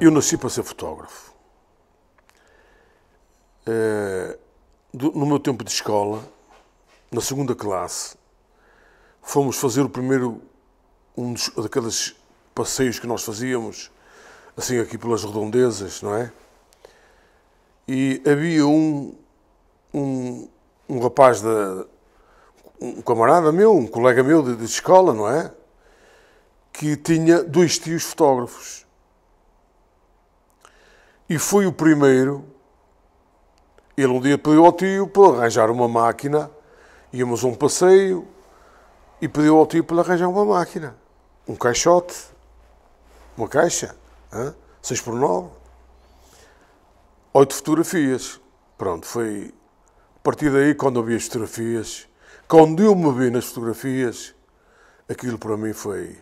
Eu nasci para ser fotógrafo. Eh, no meu tempo de escola, na segunda classe, fomos fazer o primeiro, um dos, daqueles passeios que nós fazíamos, assim aqui pelas redondezas, não é? E havia um, um, um rapaz, da, um camarada meu, um colega meu de, de escola, não é? Que tinha dois tios fotógrafos. E fui o primeiro. Ele um dia pediu ao tio para arranjar uma máquina. Íamos a um passeio e pediu ao tio para arranjar uma máquina. Um caixote. Uma caixa. 6 por 9. Oito fotografias. Pronto, foi a partir daí quando eu vi as fotografias, quando eu me vi nas fotografias, aquilo para mim foi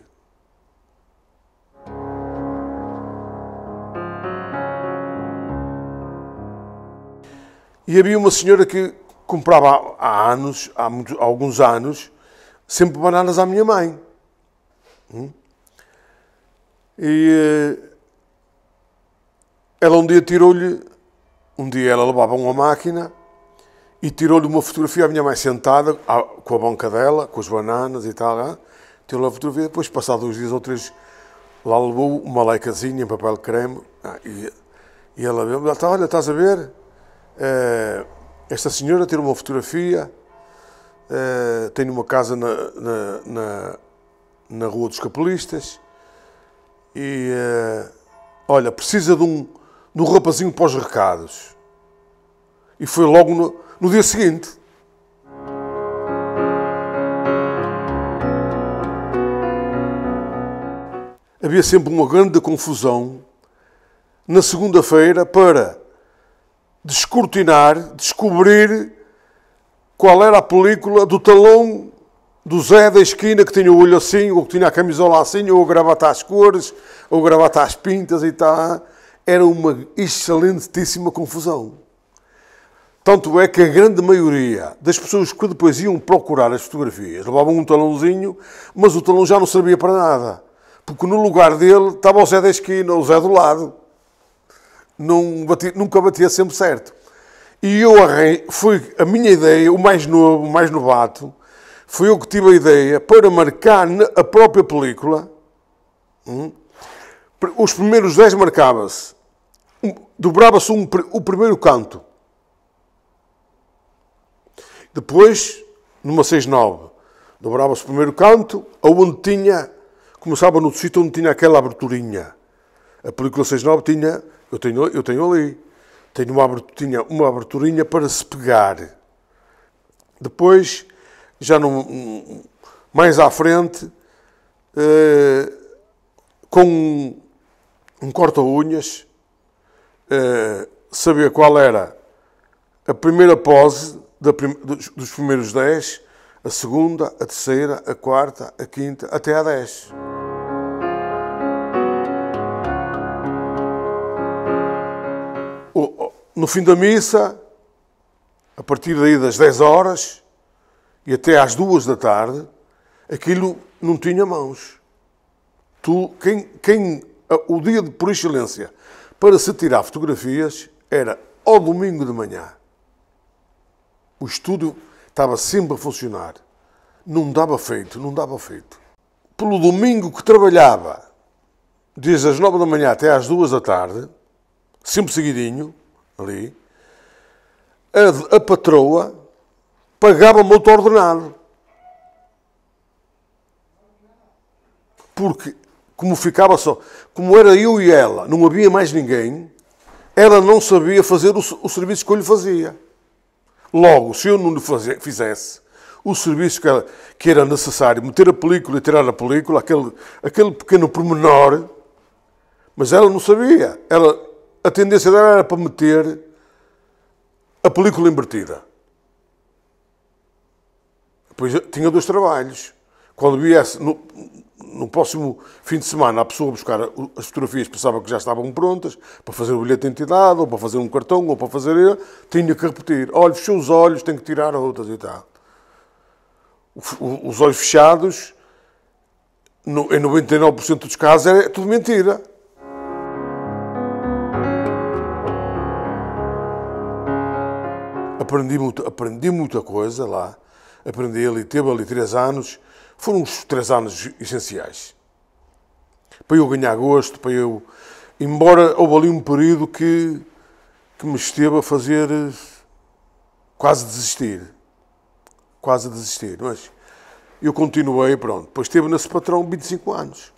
E havia uma senhora que comprava há anos, há, há alguns anos, sempre bananas à minha mãe. Hum? E eh, ela um dia tirou-lhe, um dia ela levava uma máquina e tirou-lhe uma fotografia à minha mãe sentada com a banca dela, com as bananas e tal. Ah. Tirou-lhe a fotografia, depois, passados uns dias ou três, lá levou uma leicazinha em papel creme ah, e, e ela viu, ela está, olha, estás a ver? É, esta senhora tirou uma fotografia, é, tem uma casa na, na, na, na Rua dos Capelistas e é, olha, precisa de um, de um rapazinho para os recados. E foi logo no, no dia seguinte. Havia sempre uma grande confusão na segunda-feira para descortinar, descobrir qual era a película do talão do Zé da esquina que tinha o olho assim, ou que tinha a camisola assim, ou a gravata às cores, ou a gravata às pintas e tal. Tá. Era uma excelentíssima confusão. Tanto é que a grande maioria das pessoas que depois iam procurar as fotografias levavam um talãozinho, mas o talão já não servia para nada. Porque no lugar dele estava o Zé da esquina, ou o Zé do lado não nunca batia sempre certo. E eu arrei, foi a minha ideia, o mais novo, o mais novato, foi eu que tive a ideia para marcar a própria película. Hum, os primeiros 10 marcava-se. Dobrava-se um, o primeiro canto. Depois, numa 6-9, dobrava-se o primeiro canto, onde tinha, começava no sítio onde tinha aquela aberturinha a película 6.9 tinha, eu tenho, eu tenho ali, tenho uma abertura, tinha uma aberturinha para se pegar. Depois, já num, mais à frente, eh, com um, um corta-unhas, eh, sabia qual era a primeira pose prim dos, dos primeiros 10, a segunda, a terceira, a quarta, a quinta, até a 10. No fim da missa, a partir daí das 10 horas e até às 2 da tarde, aquilo não tinha mãos. Tu, quem, quem, o dia de, por excelência para se tirar fotografias era ao domingo de manhã. O estúdio estava sempre a funcionar. Não dava feito, não dava feito. Pelo domingo que trabalhava, desde as nove da manhã até às duas da tarde, sempre seguidinho, ali, a, a patroa pagava muito ordenado. Porque, como ficava só, como era eu e ela, não havia mais ninguém, ela não sabia fazer o, o serviço que eu lhe fazia. Logo, se eu não lhe fazia, fizesse o serviço que era, que era, necessário, meter a película e tirar a película, aquele, aquele pequeno pormenor, mas ela não sabia. Ela a tendência dela era para meter a película invertida. Depois tinha dois trabalhos. Quando viesse no, no próximo fim de semana a pessoa buscar as fotografias, pensava que já estavam prontas, para fazer o bilhete de identidade, ou para fazer um cartão, ou para fazer. Tinha que repetir: olha, fechou os olhos, tem que tirar outras e tal. Os olhos fechados, no, em 99% dos casos, é tudo mentira. aprendi, muito, aprendi muita coisa lá. Aprendi ali, teve ali três anos. Foram os três anos essenciais. Para eu ganhar gosto, para eu... Embora houve ali um período que, que me esteve a fazer eh, quase desistir. Quase a desistir, mas eu continuei, pronto. Depois teve nesse patrão 25 anos.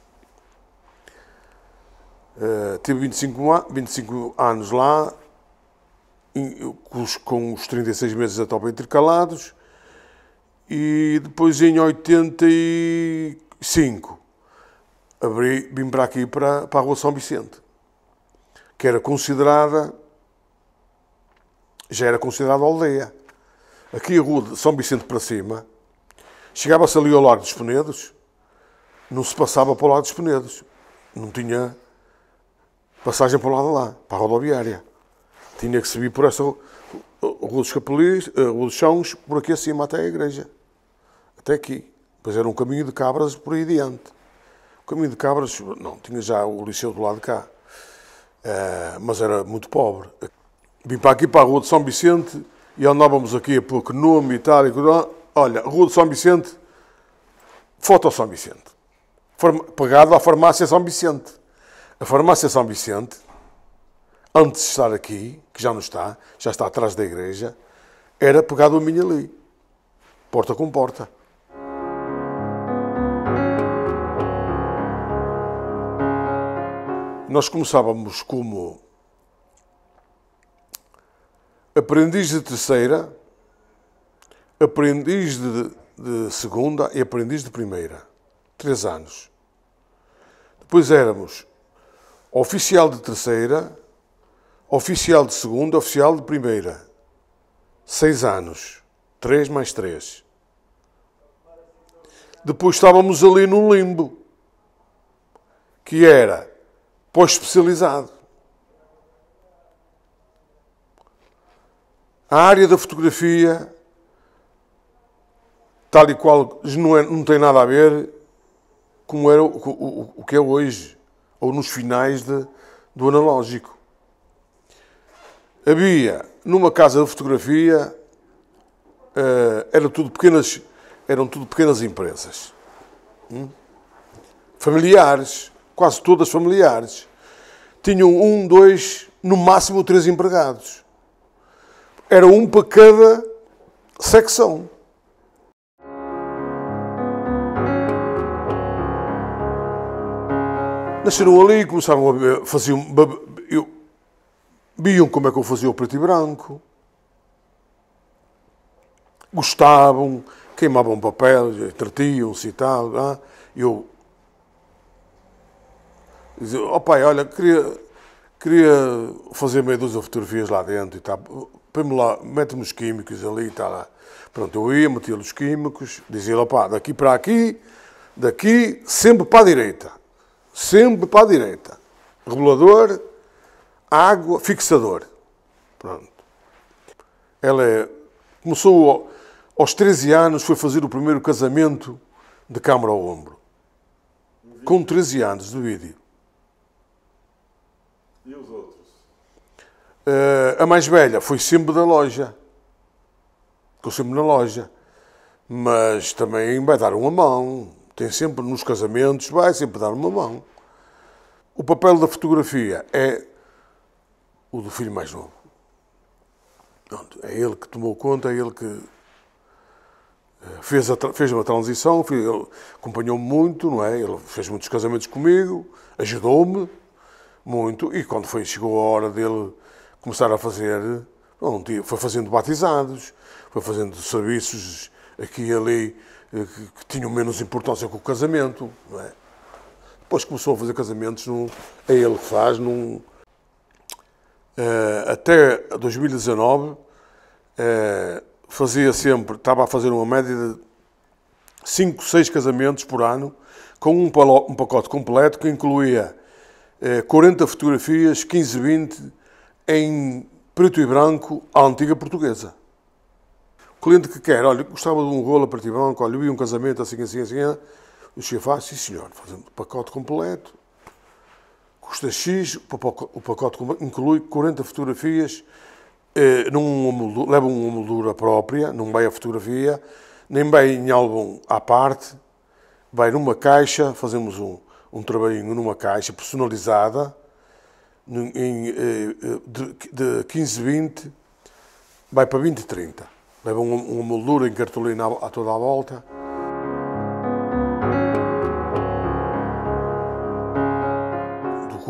Uh, tive 25, 25 anos lá, com os 36 meses da topa intercalados, e depois em 85 abri, vim para aqui, para, para a Rua São Vicente, que era considerada, já era considerada aldeia. Aqui a Rua de São Vicente para cima, chegava-se ali ao Largo dos Penedos, não se passava para o lado dos Penedos, não tinha passagem para o lado de lá, para a rodoviária tinha que subir por essa rua dos Capelis, eh, rua dos Chãos, por aqui acima até a igreja. Até aqui. Pois era um caminho de cabras por aí adiante. O caminho de cabras, não, tinha já o liceu do lado de cá. Eh, mas era muito pobre. Vim para aqui, para a rua de São Vicente, e andávamos aqui a que nome e tal. E, olha, rua de São Vicente, foto São Vicente. Pegado à farmácia São Vicente. A farmácia São Vicente antes de estar aqui, que já não está, já está atrás da igreja, era pegado a mim ali, porta com porta. Nós começávamos como aprendiz de terceira, aprendiz de, de segunda e aprendiz de primeira. Três anos. Depois éramos oficial de terceira, Oficial de segunda, oficial de primeira. Seis anos. Três mais três. Depois estávamos ali no limbo. Que era pós-especializado. A área da fotografia, tal e qual, não, é, não tem nada a ver como era o, o, o que é hoje, ou nos finais de, do analógico. Havia, numa casa de fotografia, eh, era tudo pequenas, eram tudo pequenas empresas. Hum? Familiares, quase todas familiares. Tinham um, dois, no máximo três empregados. Era um para cada secção. Nasceram ali, começavam a faziam, viam como é que eu fazia o preto e branco, gostavam, queimavam papel, tretiam se e tal. É? Eu dizia, oh pai, olha, queria, queria fazer meia dúzia de fotografias lá dentro e tal. Põe-me lá, mete-me os químicos ali e tal. Pronto, eu ia, metia os químicos, dizia, opá, oh, daqui para aqui, daqui, sempre para a direita. Sempre para a direita. Regulador, água, fixador. Pronto. Ela é, começou aos 13 anos, foi fazer o primeiro casamento de câmara ao ombro. Com 13 anos do vídeo. E os outros? Uh, a mais velha foi sempre da loja. Ficou sempre na loja. Mas também vai dar uma mão. Tem sempre nos casamentos, vai sempre dar uma mão. O papel da fotografia é o do filho mais novo. Pronto, é ele que tomou conta, é ele que eh, fez, a, fez uma transição, ele acompanhou-me muito, não é? Ele fez muitos casamentos comigo, ajudou-me muito, e quando foi, chegou a hora dele começar a fazer, pronto, foi fazendo batizados, foi fazendo serviços aqui e ali eh, que, que tinham menos importância que o casamento, não é? Depois começou a fazer casamentos, num, é ele que faz, num, eh, até 2019 eh, fazia sempre, estava a fazer uma média de 5, 6 casamentos por ano, com um pacote completo que incluía 40 eh, fotografias, 15, 20, em preto e branco, à antiga portuguesa. O cliente que quer, olha, gostava de um rolo a preto e branco, olha, vi um casamento assim, assim, assim, o chefe faz, sim senhor, fazendo o pacote completo, custa X, o pacote inclui 40 fotografias, eh, num moldura, leva uma moldura própria, não vai a fotografia, nem vai em álbum à parte, vai numa caixa, fazemos um, um trabalhinho numa caixa personalizada, em, eh, eh, de, de 15, 20, vai para 20, 30. Leva uma, uma moldura em cartolina a toda a volta.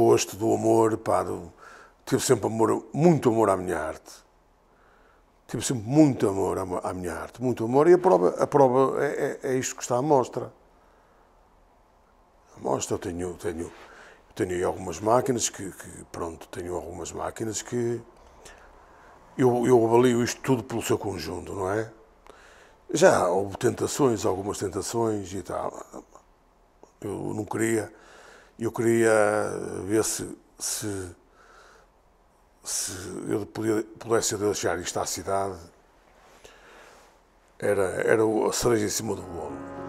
gosto, do amor, pá, do... tive sempre amor, muito amor à minha arte. Tive sempre muito amor à minha arte, muito amor, e a prova, a prova é, é, é isto que está à mostra. A mostra, eu tenho, tenho, tenho algumas máquinas que, que, pronto, tenho algumas máquinas que eu, eu avalio isto tudo pelo seu conjunto, não é? Já houve tentações, algumas tentações e tal. Eu não queria, eu queria ver se, se, se eu podia, pudesse deixar isto à cidade. Era, era a cereja em cima do bolo.